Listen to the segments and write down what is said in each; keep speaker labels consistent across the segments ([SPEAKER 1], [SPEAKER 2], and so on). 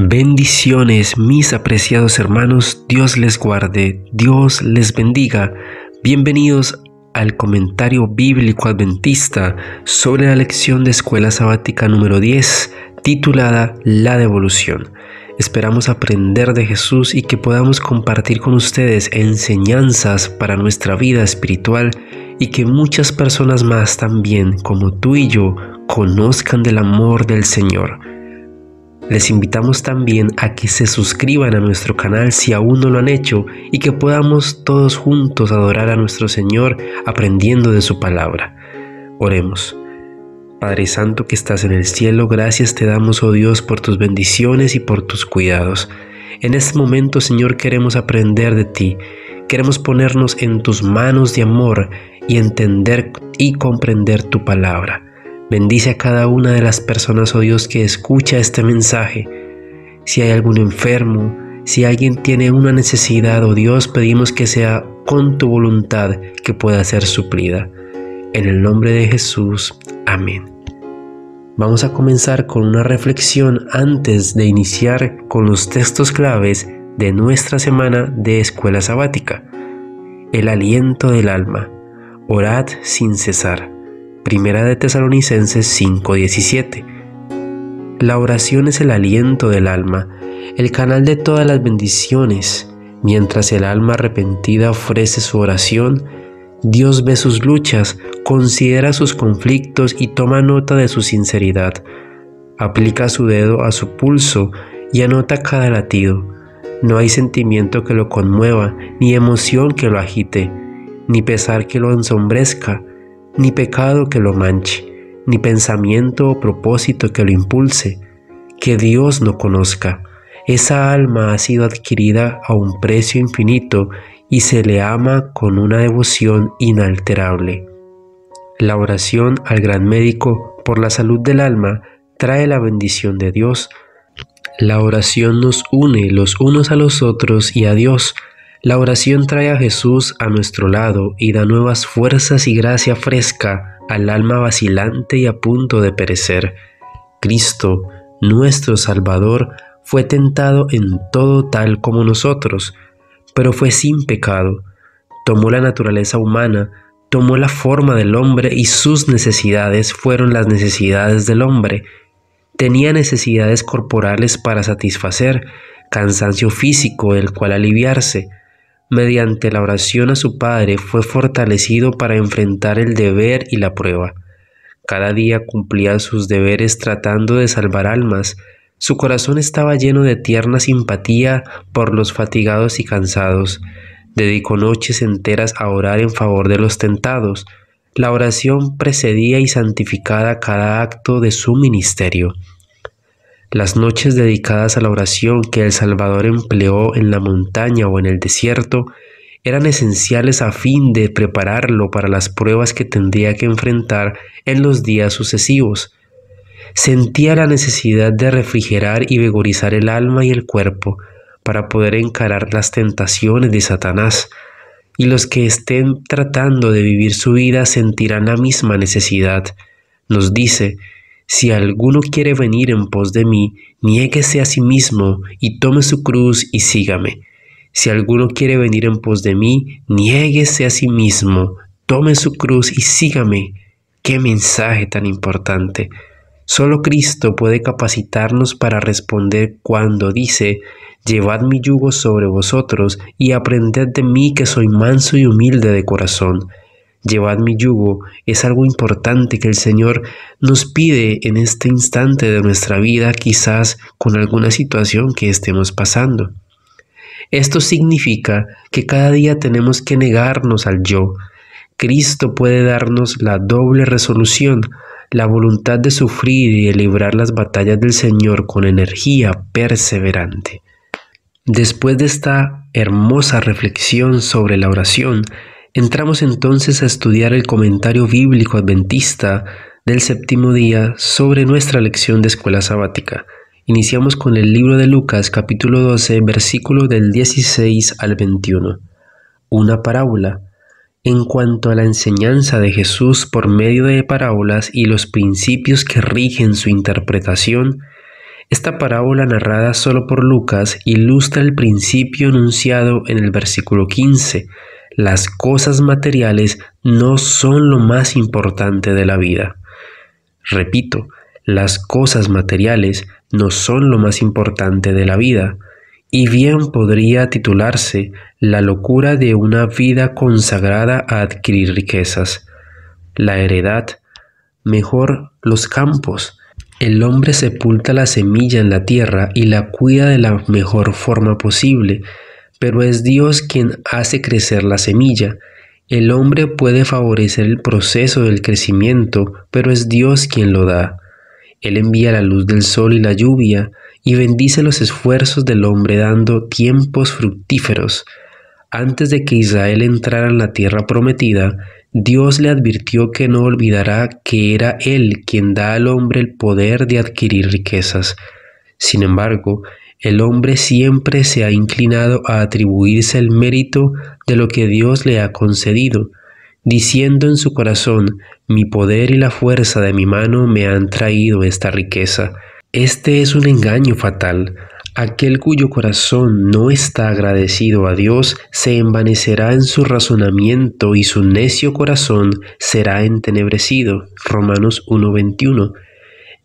[SPEAKER 1] Bendiciones, mis apreciados hermanos, Dios les guarde, Dios les bendiga. Bienvenidos al comentario bíblico adventista sobre la lección de escuela sabática número 10, titulada La devolución. Esperamos aprender de Jesús y que podamos compartir con ustedes enseñanzas para nuestra vida espiritual y que muchas personas más también, como tú y yo, conozcan del amor del Señor. Les invitamos también a que se suscriban a nuestro canal si aún no lo han hecho y que podamos todos juntos adorar a nuestro Señor aprendiendo de su palabra. Oremos. Padre Santo que estás en el cielo, gracias te damos, oh Dios, por tus bendiciones y por tus cuidados. En este momento, Señor, queremos aprender de ti. Queremos ponernos en tus manos de amor y entender y comprender tu palabra. Bendice a cada una de las personas, o oh Dios, que escucha este mensaje. Si hay algún enfermo, si alguien tiene una necesidad, oh Dios, pedimos que sea con tu voluntad que pueda ser suplida. En el nombre de Jesús, amén. Vamos a comenzar con una reflexión antes de iniciar con los textos claves de nuestra semana de escuela sabática. El aliento del alma. Orad sin cesar. Primera de Tesalonicenses 5:17. La oración es el aliento del alma, el canal de todas las bendiciones. Mientras el alma arrepentida ofrece su oración, Dios ve sus luchas, considera sus conflictos y toma nota de su sinceridad. Aplica su dedo a su pulso y anota cada latido. No hay sentimiento que lo conmueva, ni emoción que lo agite, ni pesar que lo ensombrezca, ni pecado que lo manche, ni pensamiento o propósito que lo impulse, que Dios no conozca. Esa alma ha sido adquirida a un precio infinito y se le ama con una devoción inalterable. La oración al gran médico por la salud del alma trae la bendición de Dios. La oración nos une los unos a los otros y a Dios la oración trae a Jesús a nuestro lado y da nuevas fuerzas y gracia fresca al alma vacilante y a punto de perecer. Cristo, nuestro Salvador, fue tentado en todo tal como nosotros, pero fue sin pecado. Tomó la naturaleza humana, tomó la forma del hombre y sus necesidades fueron las necesidades del hombre. Tenía necesidades corporales para satisfacer, cansancio físico el cual aliviarse, mediante la oración a su Padre, fue fortalecido para enfrentar el deber y la prueba. Cada día cumplía sus deberes tratando de salvar almas. Su corazón estaba lleno de tierna simpatía por los fatigados y cansados. Dedicó noches enteras a orar en favor de los tentados. La oración precedía y santificaba cada acto de su ministerio. Las noches dedicadas a la oración que el Salvador empleó en la montaña o en el desierto eran esenciales a fin de prepararlo para las pruebas que tendría que enfrentar en los días sucesivos. Sentía la necesidad de refrigerar y vigorizar el alma y el cuerpo para poder encarar las tentaciones de Satanás, y los que estén tratando de vivir su vida sentirán la misma necesidad. Nos dice, si alguno quiere venir en pos de mí, niéguese a sí mismo y tome su cruz y sígame. Si alguno quiere venir en pos de mí, niéguese a sí mismo, tome su cruz y sígame. Qué mensaje tan importante. Solo Cristo puede capacitarnos para responder cuando dice, Llevad mi yugo sobre vosotros y aprended de mí que soy manso y humilde de corazón Llevad mi yugo es algo importante que el Señor nos pide en este instante de nuestra vida, quizás con alguna situación que estemos pasando. Esto significa que cada día tenemos que negarnos al yo. Cristo puede darnos la doble resolución, la voluntad de sufrir y de librar las batallas del Señor con energía perseverante. Después de esta hermosa reflexión sobre la oración, Entramos entonces a estudiar el comentario bíblico adventista del séptimo día sobre nuestra lección de escuela sabática. Iniciamos con el libro de Lucas capítulo 12 versículo del 16 al 21. Una parábola. En cuanto a la enseñanza de Jesús por medio de parábolas y los principios que rigen su interpretación, esta parábola narrada solo por Lucas ilustra el principio enunciado en el versículo 15 las cosas materiales no son lo más importante de la vida. Repito, las cosas materiales no son lo más importante de la vida, y bien podría titularse La locura de una vida consagrada a adquirir riquezas, la heredad, mejor los campos. El hombre sepulta la semilla en la tierra y la cuida de la mejor forma posible, pero es Dios quien hace crecer la semilla. El hombre puede favorecer el proceso del crecimiento, pero es Dios quien lo da. Él envía la luz del sol y la lluvia, y bendice los esfuerzos del hombre dando tiempos fructíferos. Antes de que Israel entrara en la tierra prometida, Dios le advirtió que no olvidará que era Él quien da al hombre el poder de adquirir riquezas. Sin embargo, el hombre siempre se ha inclinado a atribuirse el mérito de lo que Dios le ha concedido, diciendo en su corazón, mi poder y la fuerza de mi mano me han traído esta riqueza. Este es un engaño fatal. Aquel cuyo corazón no está agradecido a Dios se envanecerá en su razonamiento y su necio corazón será entenebrecido. Romanos 1:21.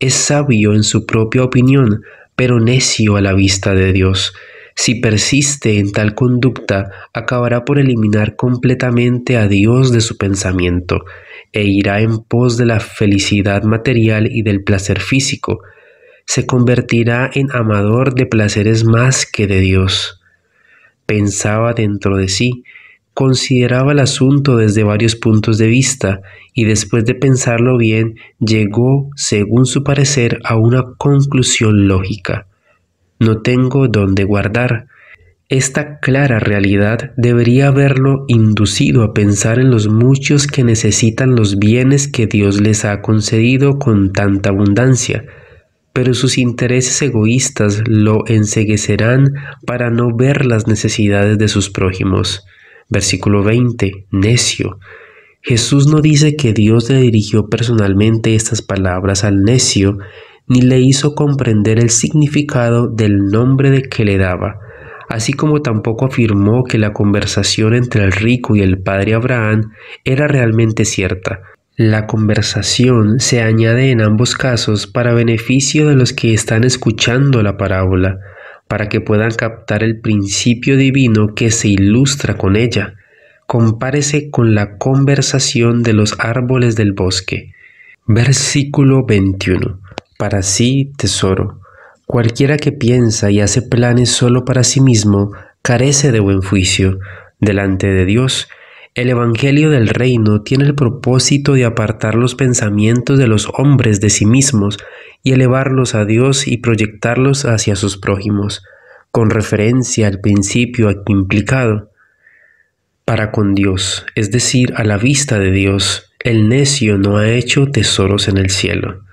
[SPEAKER 1] Es sabio en su propia opinión, pero necio a la vista de Dios. Si persiste en tal conducta, acabará por eliminar completamente a Dios de su pensamiento e irá en pos de la felicidad material y del placer físico. Se convertirá en amador de placeres más que de Dios. Pensaba dentro de sí, Consideraba el asunto desde varios puntos de vista y después de pensarlo bien llegó, según su parecer, a una conclusión lógica. No tengo dónde guardar. Esta clara realidad debería haberlo inducido a pensar en los muchos que necesitan los bienes que Dios les ha concedido con tanta abundancia, pero sus intereses egoístas lo enseguecerán para no ver las necesidades de sus prójimos. Versículo 20. Necio. Jesús no dice que Dios le dirigió personalmente estas palabras al necio, ni le hizo comprender el significado del nombre que le daba, así como tampoco afirmó que la conversación entre el rico y el padre Abraham era realmente cierta. La conversación se añade en ambos casos para beneficio de los que están escuchando la parábola para que puedan captar el principio divino que se ilustra con ella. Compárese con la conversación de los árboles del bosque. Versículo 21. Para sí, tesoro. Cualquiera que piensa y hace planes solo para sí mismo carece de buen juicio. Delante de Dios, el Evangelio del Reino tiene el propósito de apartar los pensamientos de los hombres de sí mismos y elevarlos a Dios y proyectarlos hacia sus prójimos, con referencia al principio aquí implicado, para con Dios, es decir, a la vista de Dios, el necio no ha hecho tesoros en el cielo.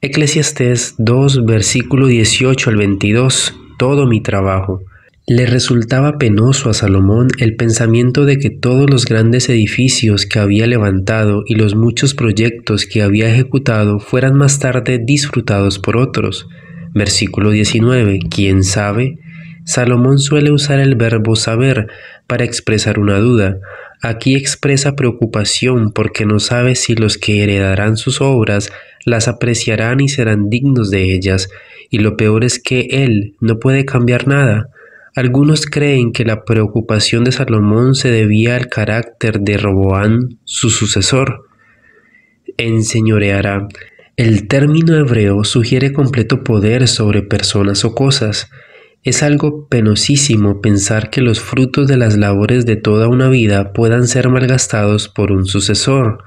[SPEAKER 1] Eclesiastés 2, versículo 18 al 22, todo mi trabajo le resultaba penoso a Salomón el pensamiento de que todos los grandes edificios que había levantado y los muchos proyectos que había ejecutado fueran más tarde disfrutados por otros. Versículo 19. ¿Quién sabe? Salomón suele usar el verbo saber para expresar una duda. Aquí expresa preocupación porque no sabe si los que heredarán sus obras las apreciarán y serán dignos de ellas, y lo peor es que él no puede cambiar nada. Algunos creen que la preocupación de Salomón se debía al carácter de Roboán, su sucesor. Enseñoreará. El término hebreo sugiere completo poder sobre personas o cosas. Es algo penosísimo pensar que los frutos de las labores de toda una vida puedan ser malgastados por un sucesor.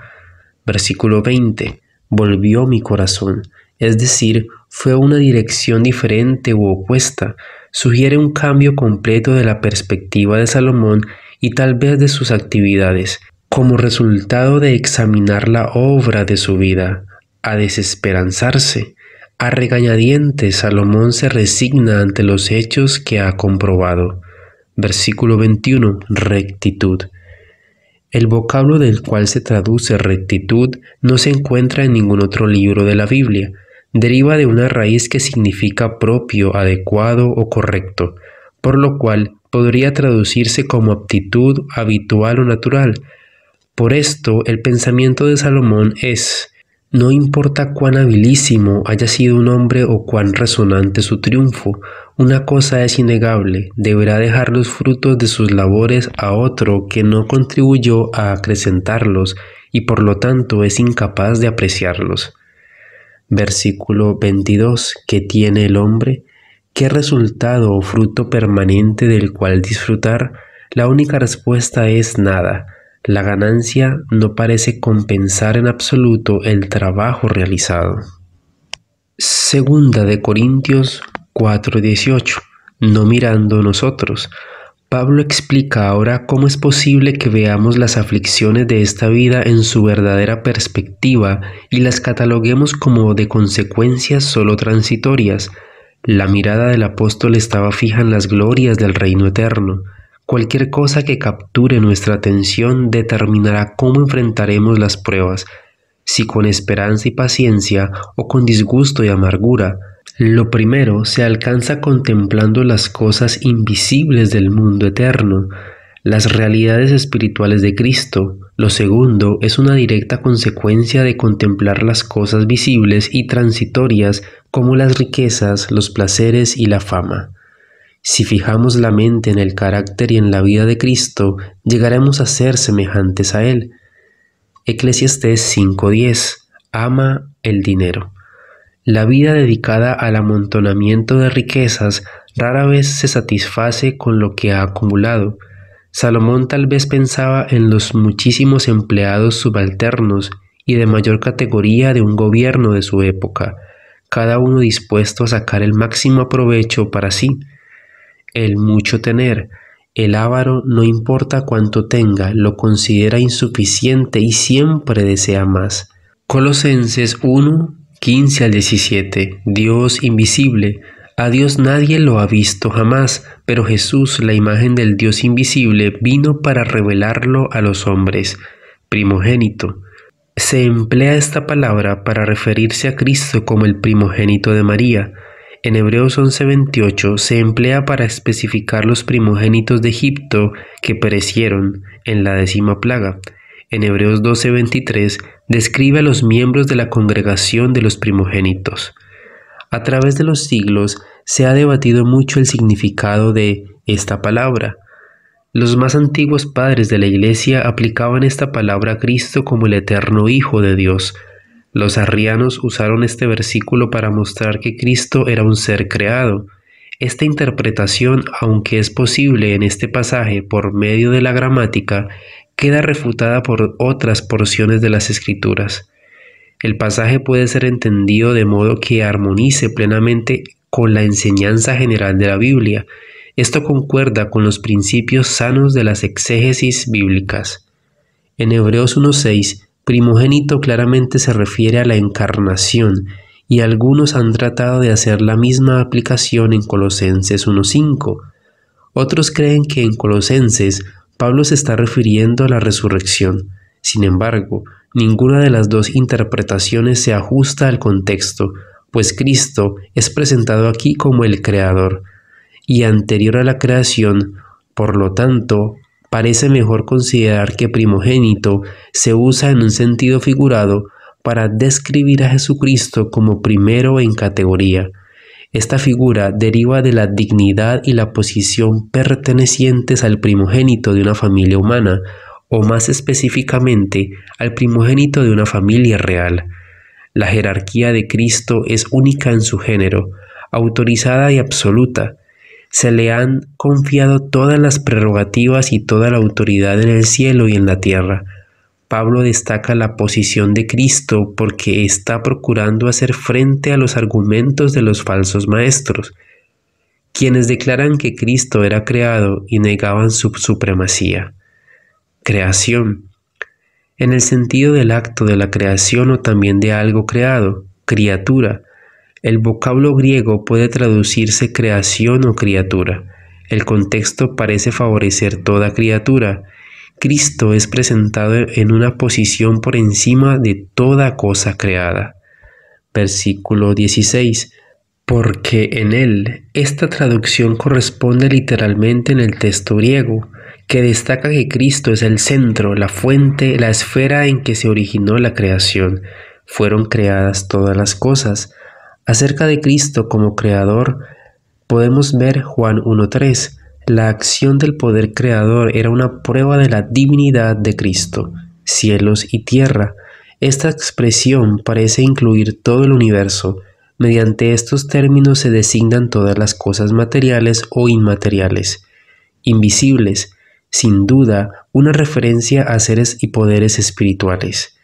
[SPEAKER 1] Versículo 20. Volvió mi corazón, es decir, fue una dirección diferente u opuesta, sugiere un cambio completo de la perspectiva de Salomón y tal vez de sus actividades, como resultado de examinar la obra de su vida, a desesperanzarse. A regañadientes Salomón se resigna ante los hechos que ha comprobado. Versículo 21. Rectitud. El vocablo del cual se traduce rectitud no se encuentra en ningún otro libro de la Biblia deriva de una raíz que significa propio, adecuado o correcto, por lo cual podría traducirse como aptitud habitual o natural. Por esto, el pensamiento de Salomón es, no importa cuán habilísimo haya sido un hombre o cuán resonante su triunfo, una cosa es innegable, deberá dejar los frutos de sus labores a otro que no contribuyó a acrecentarlos y por lo tanto es incapaz de apreciarlos versículo 22, ¿Qué tiene el hombre, qué resultado o fruto permanente del cual disfrutar, la única respuesta es nada. La ganancia no parece compensar en absoluto el trabajo realizado. Segunda de Corintios 4:18, no mirando nosotros, Pablo explica ahora cómo es posible que veamos las aflicciones de esta vida en su verdadera perspectiva y las cataloguemos como de consecuencias solo transitorias. La mirada del apóstol estaba fija en las glorias del reino eterno. Cualquier cosa que capture nuestra atención determinará cómo enfrentaremos las pruebas, si con esperanza y paciencia o con disgusto y amargura. Lo primero se alcanza contemplando las cosas invisibles del mundo eterno, las realidades espirituales de Cristo. Lo segundo es una directa consecuencia de contemplar las cosas visibles y transitorias como las riquezas, los placeres y la fama. Si fijamos la mente en el carácter y en la vida de Cristo, llegaremos a ser semejantes a Él. Eclesiastés 5:10. Ama el dinero. La vida dedicada al amontonamiento de riquezas rara vez se satisface con lo que ha acumulado. Salomón tal vez pensaba en los muchísimos empleados subalternos y de mayor categoría de un gobierno de su época, cada uno dispuesto a sacar el máximo provecho para sí. El mucho tener, el avaro no importa cuánto tenga, lo considera insuficiente y siempre desea más. Colosenses 1, 15 al 17. Dios invisible. A Dios nadie lo ha visto jamás, pero Jesús, la imagen del Dios invisible, vino para revelarlo a los hombres. Primogénito. Se emplea esta palabra para referirse a Cristo como el primogénito de María en Hebreos 11:28 se emplea para especificar los primogénitos de Egipto que perecieron en la décima plaga. En Hebreos 12:23 describe a los miembros de la congregación de los primogénitos. A través de los siglos se ha debatido mucho el significado de esta palabra. Los más antiguos padres de la Iglesia aplicaban esta palabra a Cristo como el eterno Hijo de Dios, los arrianos usaron este versículo para mostrar que Cristo era un ser creado. Esta interpretación, aunque es posible en este pasaje por medio de la gramática, queda refutada por otras porciones de las escrituras. El pasaje puede ser entendido de modo que armonice plenamente con la enseñanza general de la Biblia. Esto concuerda con los principios sanos de las exégesis bíblicas. En Hebreos 1.6 Primogénito claramente se refiere a la encarnación y algunos han tratado de hacer la misma aplicación en Colosenses 1.5. Otros creen que en Colosenses Pablo se está refiriendo a la resurrección. Sin embargo, ninguna de las dos interpretaciones se ajusta al contexto, pues Cristo es presentado aquí como el Creador y anterior a la creación, por lo tanto, Parece mejor considerar que primogénito se usa en un sentido figurado para describir a Jesucristo como primero en categoría. Esta figura deriva de la dignidad y la posición pertenecientes al primogénito de una familia humana, o más específicamente al primogénito de una familia real. La jerarquía de Cristo es única en su género, autorizada y absoluta, se le han confiado todas las prerrogativas y toda la autoridad en el cielo y en la tierra. Pablo destaca la posición de Cristo porque está procurando hacer frente a los argumentos de los falsos maestros, quienes declaran que Cristo era creado y negaban su supremacía. Creación. En el sentido del acto de la creación o también de algo creado, criatura, el vocablo griego puede traducirse creación o criatura. El contexto parece favorecer toda criatura. Cristo es presentado en una posición por encima de toda cosa creada. Versículo 16. Porque en él, esta traducción corresponde literalmente en el texto griego, que destaca que Cristo es el centro, la fuente, la esfera en que se originó la creación. Fueron creadas todas las cosas Acerca de Cristo como creador, podemos ver Juan 1.3. La acción del poder creador era una prueba de la divinidad de Cristo, cielos y tierra. Esta expresión parece incluir todo el universo. Mediante estos términos se designan todas las cosas materiales o inmateriales, invisibles, sin duda una referencia a seres y poderes espirituales,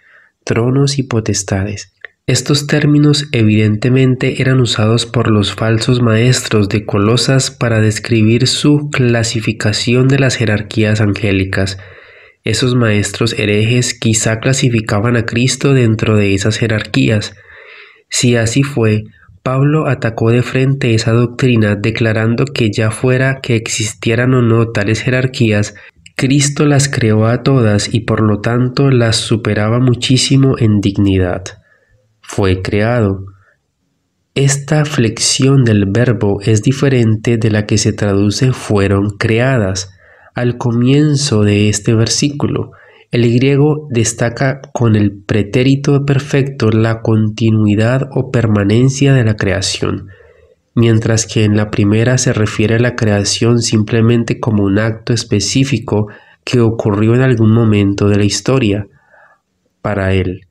[SPEAKER 1] tronos y potestades, estos términos evidentemente eran usados por los falsos maestros de Colosas para describir su clasificación de las jerarquías angélicas. Esos maestros herejes quizá clasificaban a Cristo dentro de esas jerarquías. Si así fue, Pablo atacó de frente esa doctrina declarando que ya fuera que existieran o no tales jerarquías, Cristo las creó a todas y por lo tanto las superaba muchísimo en dignidad fue creado. Esta flexión del verbo es diferente de la que se traduce fueron creadas al comienzo de este versículo. El griego destaca con el pretérito perfecto la continuidad o permanencia de la creación, mientras que en la primera se refiere a la creación simplemente como un acto específico que ocurrió en algún momento de la historia para él.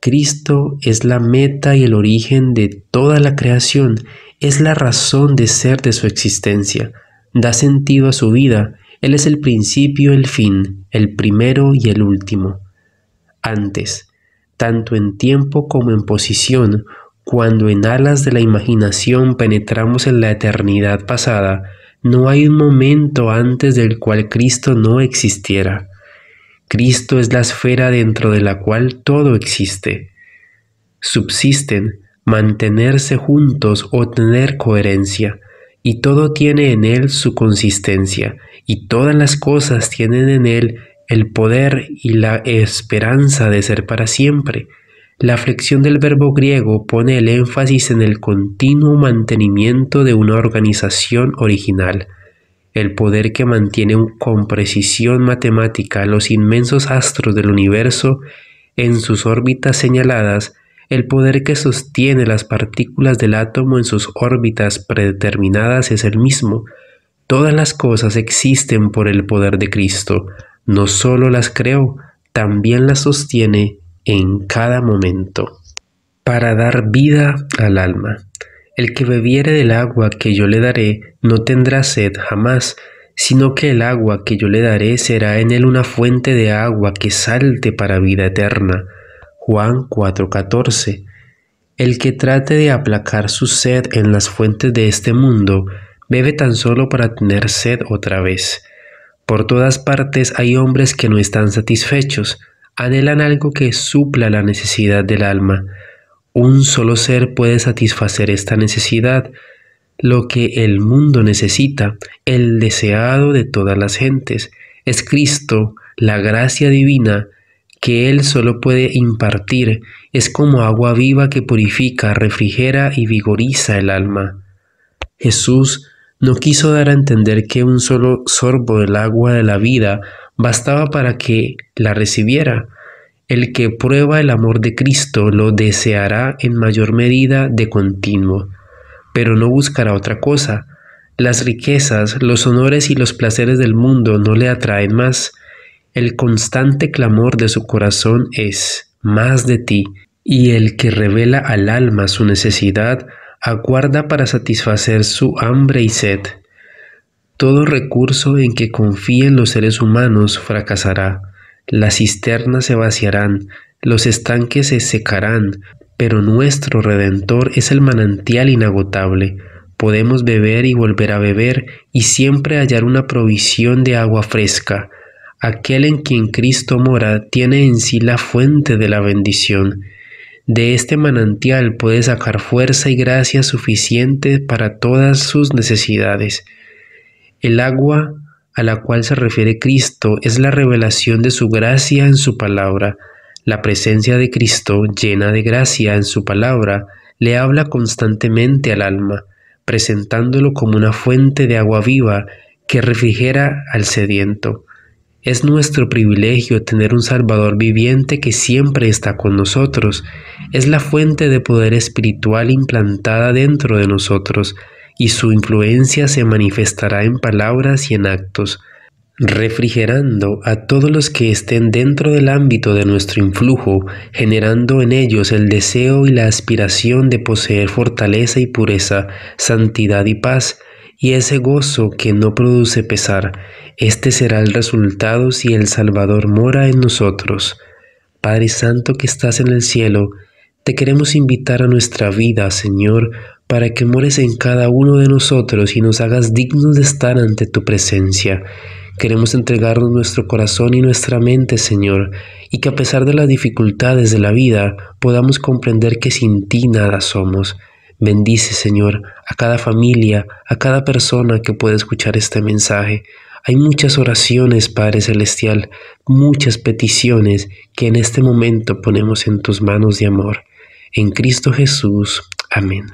[SPEAKER 1] Cristo es la meta y el origen de toda la creación, es la razón de ser de su existencia, da sentido a su vida, Él es el principio, el fin, el primero y el último. Antes, tanto en tiempo como en posición, cuando en alas de la imaginación penetramos en la eternidad pasada, no hay un momento antes del cual Cristo no existiera. Cristo es la esfera dentro de la cual todo existe. Subsisten, mantenerse juntos o tener coherencia, y todo tiene en él su consistencia, y todas las cosas tienen en él el poder y la esperanza de ser para siempre. La flexión del verbo griego pone el énfasis en el continuo mantenimiento de una organización original el poder que mantiene con precisión matemática los inmensos astros del universo en sus órbitas señaladas, el poder que sostiene las partículas del átomo en sus órbitas predeterminadas es el mismo. Todas las cosas existen por el poder de Cristo. No solo las creó, también las sostiene en cada momento. Para dar vida al alma. El que bebiere del agua que yo le daré no tendrá sed jamás, sino que el agua que yo le daré será en él una fuente de agua que salte para vida eterna. Juan 4:14. El que trate de aplacar su sed en las fuentes de este mundo, bebe tan solo para tener sed otra vez. Por todas partes hay hombres que no están satisfechos, anhelan algo que supla la necesidad del alma. Un solo ser puede satisfacer esta necesidad, lo que el mundo necesita, el deseado de todas las gentes. Es Cristo, la gracia divina que Él solo puede impartir, es como agua viva que purifica, refrigera y vigoriza el alma. Jesús no quiso dar a entender que un solo sorbo del agua de la vida bastaba para que la recibiera, el que prueba el amor de Cristo lo deseará en mayor medida de continuo, pero no buscará otra cosa. Las riquezas, los honores y los placeres del mundo no le atraen más. El constante clamor de su corazón es más de ti, y el que revela al alma su necesidad aguarda para satisfacer su hambre y sed. Todo recurso en que confíen los seres humanos fracasará las cisternas se vaciarán, los estanques se secarán, pero nuestro Redentor es el manantial inagotable. Podemos beber y volver a beber y siempre hallar una provisión de agua fresca. Aquel en quien Cristo mora tiene en sí la fuente de la bendición. De este manantial puede sacar fuerza y gracia suficiente para todas sus necesidades. El agua a la cual se refiere Cristo es la revelación de su gracia en su palabra. La presencia de Cristo, llena de gracia en su palabra, le habla constantemente al alma, presentándolo como una fuente de agua viva que refrigera al sediento. Es nuestro privilegio tener un Salvador viviente que siempre está con nosotros. Es la fuente de poder espiritual implantada dentro de nosotros y su influencia se manifestará en palabras y en actos, refrigerando a todos los que estén dentro del ámbito de nuestro influjo, generando en ellos el deseo y la aspiración de poseer fortaleza y pureza, santidad y paz, y ese gozo que no produce pesar, este será el resultado si el Salvador mora en nosotros. Padre Santo que estás en el cielo, te queremos invitar a nuestra vida, Señor, para que mueres en cada uno de nosotros y nos hagas dignos de estar ante tu presencia. Queremos entregarnos nuestro corazón y nuestra mente, Señor, y que a pesar de las dificultades de la vida podamos comprender que sin ti nada somos. Bendice, Señor, a cada familia, a cada persona que pueda escuchar este mensaje. Hay muchas oraciones, Padre Celestial, muchas peticiones que en este momento ponemos en tus manos de amor. En Cristo Jesús. Amén.